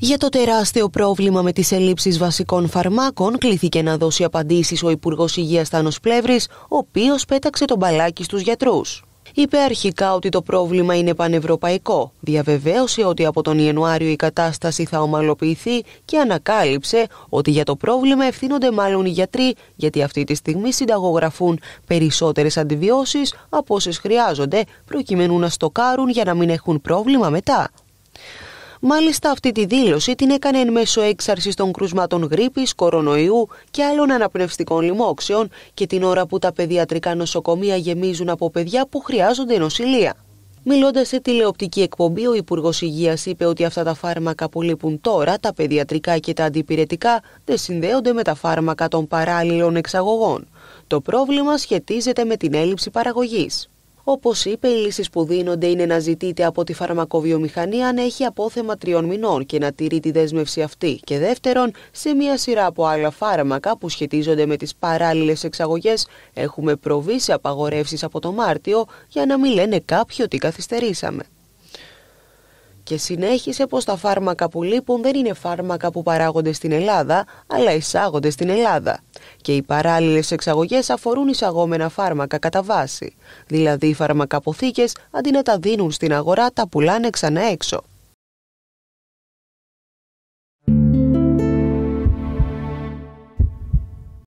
Για το τεράστιο πρόβλημα με τις ελλείψεις βασικών φαρμάκων κλήθηκε να δώσει απαντήσεις ο Υπουργός Υγείας Θάνος Πλεύρης, ο οποίος πέταξε τον μπαλάκι στους γιατρούς. Είπε αρχικά ότι το πρόβλημα είναι πανευρωπαϊκό. Διαβεβαίωσε ότι από τον Ιανουάριο η κατάσταση θα ομαλοποιηθεί και ανακάλυψε ότι για το πρόβλημα ευθύνονται μάλλον οι γιατροί, γιατί αυτή τη στιγμή συνταγογραφούν περισσότερες αντιβιώσεις από όσες χρειάζονται, προκειμένου να στοκάρουν για να μην έχουν πρόβλημα μετά. Μάλιστα, αυτή τη δήλωση την έκανε εν μέσω έξαρσης των κρούσματων γρήπης, κορονοϊού και άλλων αναπνευστικών λοιμόξεων και την ώρα που τα παιδιατρικά νοσοκομεία γεμίζουν από παιδιά που χρειάζονται νοσηλεία. Μιλώντας σε τηλεοπτική εκπομπή, ο Υπουργός Υγείας είπε ότι αυτά τα φάρμακα που λείπουν τώρα, τα παιδιατρικά και τα αντιπηρετικά, δεν συνδέονται με τα φάρμακα των παράλληλων εξαγωγών. Το πρόβλημα σχετίζεται με την έλλειψη παραγωγής. Όπως είπε, οι λύσεις που δίνονται είναι να ζητείτε από τη φαρμακοβιομηχανία να έχει απόθεμα τριών μηνών και να τηρεί τη δέσμευση αυτή. Και δεύτερον, σε μία σειρά από άλλα φάρμακα που σχετίζονται με τις παράλληλες εξαγωγές, έχουμε προβεί σε απαγορεύσεις από το Μάρτιο για να μην λένε κάποιοι ότι καθυστερήσαμε και συνέχισε πως τα φάρμακα που λείπουν δεν είναι φάρμακα που παράγονται στην Ελλάδα, αλλά εισάγονται στην Ελλάδα. Και οι παράλληλες εξαγωγές αφορούν εισαγόμενα φάρμακα κατά βάση. Δηλαδή οι φαρμακαποθήκες αντί να τα δίνουν στην αγορά τα πουλάνε ξανά έξω.